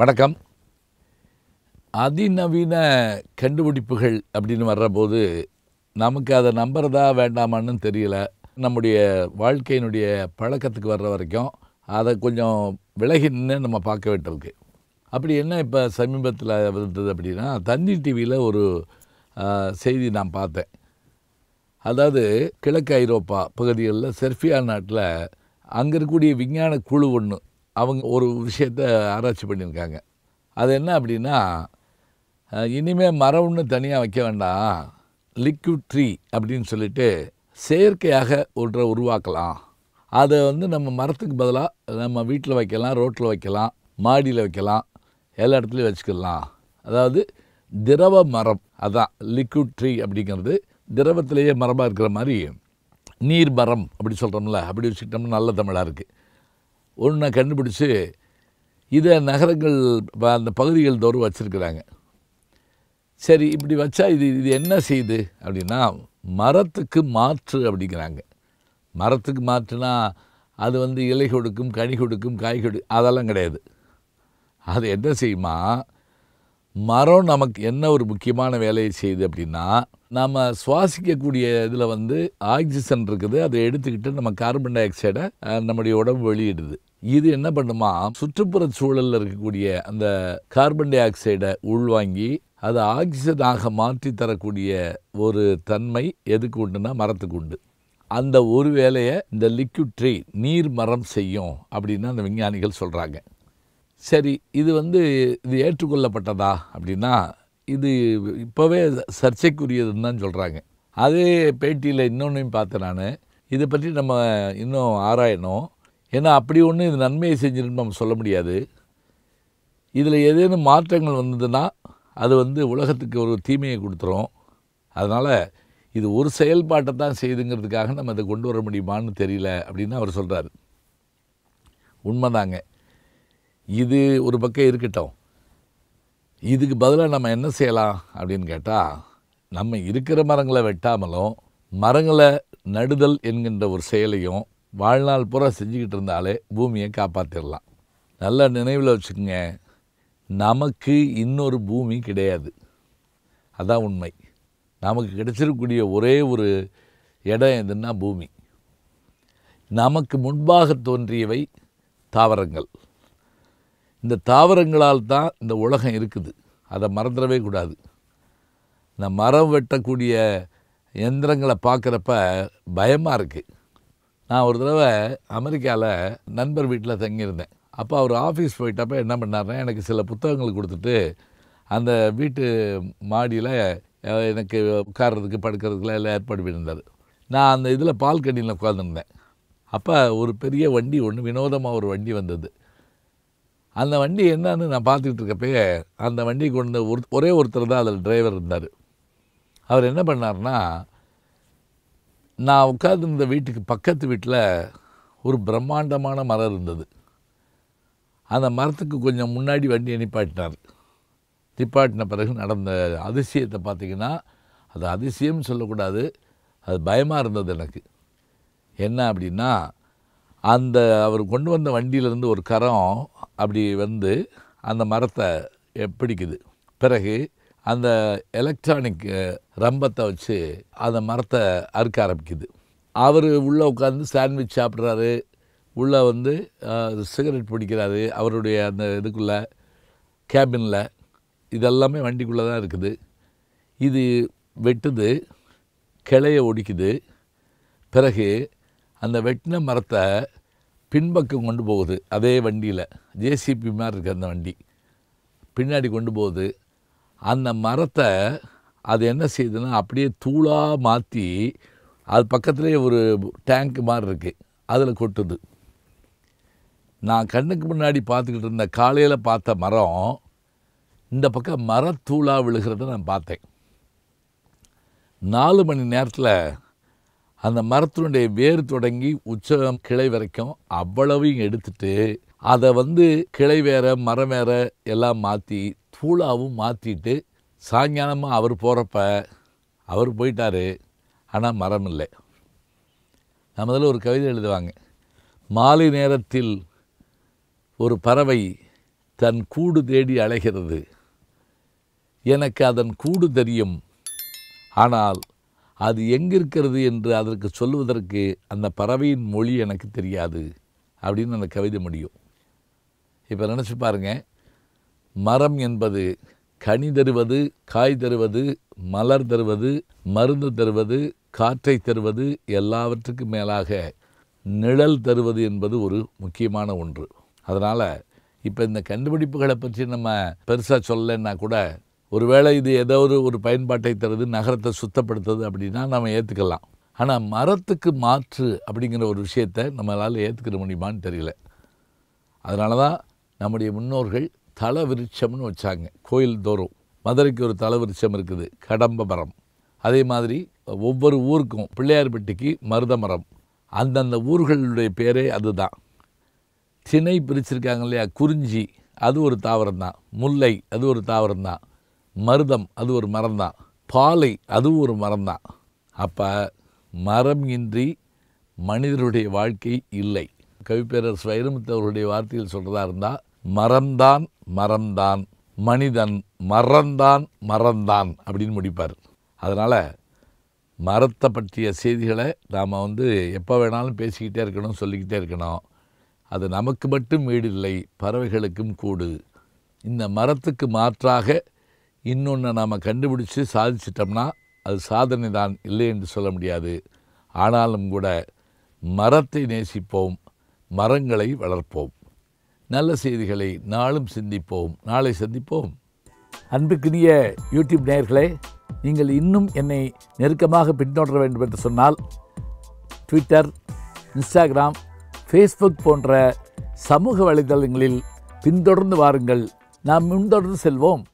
வணக்கம் அதிநவீன கண்டுபிடிப்புகள் அப்படின்னு வர்றபோது நமக்கு அதை நம்புறதா வேண்டாமான்னு தெரியல நம்முடைய வாழ்க்கையினுடைய பழக்கத்துக்கு வர்ற வரைக்கும் அதை கொஞ்சம் விலகி நின்று நம்ம பார்க்க வேண்டியிருக்கு அப்படி என்ன இப்போ சமீபத்தில் வந்தது அப்படின்னா தந்தி டிவியில் ஒரு செய்தி நான் பார்த்தேன் அதாவது கிழக்கு ஐரோப்பா பகுதிகளில் செர்பியா நாட்டில் அங்கே இருக்கக்கூடிய விஞ்ஞான குழு ஒன்று அவங்க ஒரு விஷயத்த ஆராய்ச்சி பண்ணியிருக்காங்க அது என்ன அப்படின்னா இனிமேல் மரம்னு தனியாக வைக்க வேண்டாம் லிக்விட் ட்ரீ அப்படின்னு சொல்லிட்டு செயற்கையாக ஒன்றை உருவாக்கலாம் அதை வந்து நம்ம மரத்துக்கு பதிலாக நம்ம வீட்டில் வைக்கலாம் ரோட்டில் வைக்கலாம் மாடியில் வைக்கலாம் எல்லா இடத்துலையும் வச்சுக்கலாம் அதாவது திரவ மரம் அதான் லிக்விட் ட்ரீ அப்படிங்கிறது திரவத்திலேயே மரமாக இருக்கிற மாதிரி நீர் மரம் அப்படி சொல்கிறோம்ல அப்படி வச்சுக்கிட்டோம்னா நல்ல தமிழாக இருக்குது ஒன்று கண்டுபிடிச்சி இதை நகரங்கள் அந்த பகுதிகள் தோறும் வச்சுருக்கிறாங்க சரி இப்படி வச்சா இது இது என்ன செய்யுது அப்படின்னா மரத்துக்கு மாற்று அப்படிங்கிறாங்க மரத்துக்கு மாற்றுனா அது வந்து இலை கொடுக்கும் கனி கொடுக்கும் காய் கொடுக்கும் அதெல்லாம் கிடையாது அது என்ன செய்யுமா மரம் நமக்கு என்ன ஒரு முக்கியமான வேலையை செய்யுது அப்படின்னா நம்ம சுவாசிக்கக்கூடிய இதில் வந்து ஆக்சிஜன் இருக்குது அதை எடுத்துக்கிட்டு நம்ம கார்பன் டை ஆக்சைடை நம்முடைய உடம்பு வெளியிடுது இது என்ன பண்ணுமா சுற்றுப்புற சூழலில் இருக்கக்கூடிய அந்த கார்பன் டை ஆக்சைடை உள்வாங்கி அது ஆக்சிஜனாக மாற்றி தரக்கூடிய ஒரு தன்மை எதுக்கு உண்டுன்னா மரத்துக்கு உண்டு அந்த ஒரு வேலையை இந்த லிக்விட் ட்ரீ நீர் மரம் செய்யும் அப்படின்னு அந்த விஞ்ஞானிகள் சொல்கிறாங்க சரி இது வந்து இது ஏற்றுக்கொள்ளப்பட்டதா அப்படின்னா இது இப்போவே சர்ச்சைக்குரியதுன்னு தான் சொல்கிறாங்க அதே பேட்டியில் இன்னொன்றையும் பார்த்தேன் நான் இதை பற்றி நம்ம இன்னும் ஆராயணும் ஏன்னா அப்படி ஒன்று இது நன்மையை செஞ்சிருந்து நம்ம சொல்ல முடியாது இதில் ஏதேனும் மாற்றங்கள் வந்ததுன்னா அது வந்து உலகத்துக்கு ஒரு தீமையை கொடுத்துரும் அதனால் இது ஒரு செயல்பாட்டை தான் செய்துங்கிறதுக்காக நம்ம இதை கொண்டு வர முடியுமான்னு தெரியல அப்படின்னு அவர் சொல்கிறார் உண்மைதாங்க இது ஒரு பக்கம் இருக்கட்டும் இதுக்கு பதிலாக நம்ம என்ன செய்யலாம் அப்படின்னு கேட்டால் நம்ம இருக்கிற மரங்களை வெட்டாமலும் மரங்களை நடுதல் என்கின்ற ஒரு செயலையும் வாழ்நாள் பூரா செஞ்சுக்கிட்டு இருந்தாலே பூமியை காப்பாற்றிடலாம் நல்லா நினைவில் வச்சுக்கோங்க நமக்கு இன்னொரு பூமி கிடையாது அதான் உண்மை நமக்கு கிடைச்சிருக்கக்கூடிய ஒரே ஒரு இடம் எதுன்னா பூமி நமக்கு முன்பாக தோன்றியவை தாவரங்கள் இந்த தாவரங்களால் தான் இந்த உலகம் இருக்குது அதை மறந்துடவே கூடாது இந்த மரம் வெட்டக்கூடிய எந்திரங்களை பார்க்குறப்ப பயமாக இருக்குது நான் ஒரு தடவை அமெரிக்காவில் நண்பர் வீட்டில் தங்கியிருந்தேன் அப்போ அவர் ஆஃபீஸ் போயிட்டப்போ என்ன பண்ணார்னா எனக்கு சில புத்தகங்கள் கொடுத்துட்டு அந்த வீட்டு மாடியில் எனக்கு உட்கார்றதுக்கு படுக்கிறதுக்குலாம் எல்லாம் ஏற்பாடு பண்ணியிருந்தார் நான் அந்த இதில் பால் கண்ணியில் உட்காந்துருந்தேன் அப்போ ஒரு பெரிய வண்டி ஒன்று வினோதமாக ஒரு வண்டி வந்தது அந்த வண்டி என்னன்னு நான் பார்த்துக்கிட்டு இருக்கப்பயே அந்த வண்டி கொண்டு ஒரு ஒரே ஒருத்தர் தான் அதில் டிரைவர் இருந்தார் அவர் என்ன பண்ணார்னா நான் உட்காந்துருந்த வீட்டுக்கு பக்கத்து வீட்டில் ஒரு பிரம்மாண்டமான மரம் இருந்தது அந்த மரத்துக்கு கொஞ்சம் முன்னாடி வண்டியை நிப்பாட்டினார் நிப்பாட்டின பிறகு நடந்த அதிசயத்தை பார்த்திங்கன்னா அது அதிசயம்னு சொல்லக்கூடாது அது பயமாக இருந்தது எனக்கு என்ன அப்படின்னா அந்த அவர் கொண்டு வந்த வண்டியிலேருந்து ஒரு கரம் அப்படி வந்து அந்த மரத்தை பிடிக்குது பிறகு அந்த எலக்ட்ரானிக் ரம்பத்தை வச்சு அந்த மரத்தை அறுக்க ஆரம்பிக்குது அவர் உள்ளே உட்காந்து சாண்ட்விச் சாப்பிட்றாரு உள்ளே வந்து சிகரெட் பிடிக்கிறாரு அவருடைய அந்த இதுக்குள்ளே கேபினில் இதெல்லாமே வண்டிக்குள்ளே தான் இருக்குது இது வெட்டுது கிளைய ஒடிக்குது பிறகு அந்த வெட்டின மரத்தை பின்பக்கம் கொண்டு போகுது அதே வண்டியில் ஜேசிபி மாதிரி இருக்குது அந்த வண்டி பின்னாடி கொண்டு போகுது அந்த மரத்தை அது என்ன செய்யுதுன்னா அப்படியே தூளாக மாற்றி அது பக்கத்துலேயே ஒரு டேங்க் மாதிரி இருக்குது அதில் கொட்டுது நான் கண்ணுக்கு முன்னாடி பார்த்துக்கிட்டு இருந்த காலையில் பார்த்த மரம் இந்த பக்கம் மரத்தூளாக விழுகிறத நான் பார்த்தேன் நாலு மணி நேரத்தில் அந்த மரத்தினுடைய வேர் தொடங்கி உச்சம் கிளை வரைக்கும் அவ்வளவையும் எடுத்துட்டு அதை வந்து கிளை வேற மரம் வேற எல்லாம் மாற்றி தூளாவும் மாற்றிட்டு சாயங்காலமாக அவர் போகிறப்ப அவர் போயிட்டார் ஆனால் மரம் இல்லை நம்ம முதல்ல ஒரு கவிதை எழுதுவாங்க மாலை நேரத்தில் ஒரு பறவை தன் கூடு தேடி அழைகிறது எனக்கு அதன் கூடு தெரியும் ஆனால் அது எங்கிருக்கிறது என்று அதற்கு சொல்வதற்கு அந்த பறவையின் மொழி எனக்கு தெரியாது அப்படின்னு அந்த கவிதை முடியும் இப்போ நினச்சி பாருங்க மரம் என்பது கனி தருவது காய் தருவது மலர் தருவது மருந்து தருவது காற்றை தருவது எல்லாவற்றுக்கும் மேலாக நிழல் தருவது என்பது ஒரு முக்கியமான ஒன்று அதனால் இப்போ இந்த கண்டுபிடிப்புகளை பற்றி நம்ம பெருசாக சொல்லலைன்னா கூட ஒருவேளை இது ஏதாவது ஒரு பயன்பாட்டை தருது நகரத்தை சுத்தப்படுத்துது அப்படின்னா நம்ம ஏற்றுக்கலாம் ஆனால் மரத்துக்கு மாற்று அப்படிங்கிற ஒரு விஷயத்தை நம்மளால் ஏற்றுக்கிற முடியுமான்னு தெரியல அதனால தான் நம்முடைய முன்னோர்கள் தல விருட்சம்னு வச்சாங்க கோயில் தோறும் மதுரைக்கு ஒரு தல விருட்சம் இருக்குது கடம்ப மரம் அதே மாதிரி ஒவ்வொரு ஊருக்கும் பிள்ளையார்பட்டிக்கு மருத மரம் அந்தந்த ஊர்களுடைய பேரே அதுதான் திணை பிரிச்சிருக்காங்க இல்லையா குறிஞ்சி அது ஒரு தாவரம் தான் முல்லை அது ஒரு தாவரம் தான் மருதம் அது ஒரு மரம் தான் பாலை அதுவும் ஒரு மரம் தான் அப்போ மரம் இன்றி மனிதருடைய வாழ்க்கை இல்லை கவிப்பேரர் வைரமுத்து வார்த்தையில் சொல்கிறதா இருந்தால் மரம்தான் மரம்தான் மனிதன் மரந்தான் மரம்தான் அப்படின்னு முடிப்பார் அதனால் மரத்தை பற்றிய செய்திகளை நாம் வந்து எப்போ வேணாலும் பேசிக்கிட்டே இருக்கணும் சொல்லிக்கிட்டே இருக்கணும் அது நமக்கு மட்டும் வீடு இல்லை பறவைகளுக்கும் கூடு இந்த மரத்துக்கு மாற்றாக இன்னொன்று நாம் கண்டுபிடிச்சி சாதிச்சிட்டோம்னா அது சாதனை தான் இல்லை என்று சொல்ல முடியாது ஆனாலும் கூட மரத்தை நேசிப்போம் மரங்களை வளர்ப்போம் நல்ல செய்திகளை நாளும் சிந்திப்போம் நாளை சந்திப்போம் அன்புக்குரிய யூடியூப் நேயர்களே நீங்கள் இன்னும் என்னை நெருக்கமாக பின்தொடர வேண்டும் என்று சொன்னால் ட்விட்டர் இன்ஸ்டாகிராம் ஃபேஸ்புக் போன்ற சமூக வலைதளங்களில் பின்தொடர்ந்து வாருங்கள் நாம் முன்தொடர்ந்து செல்வோம்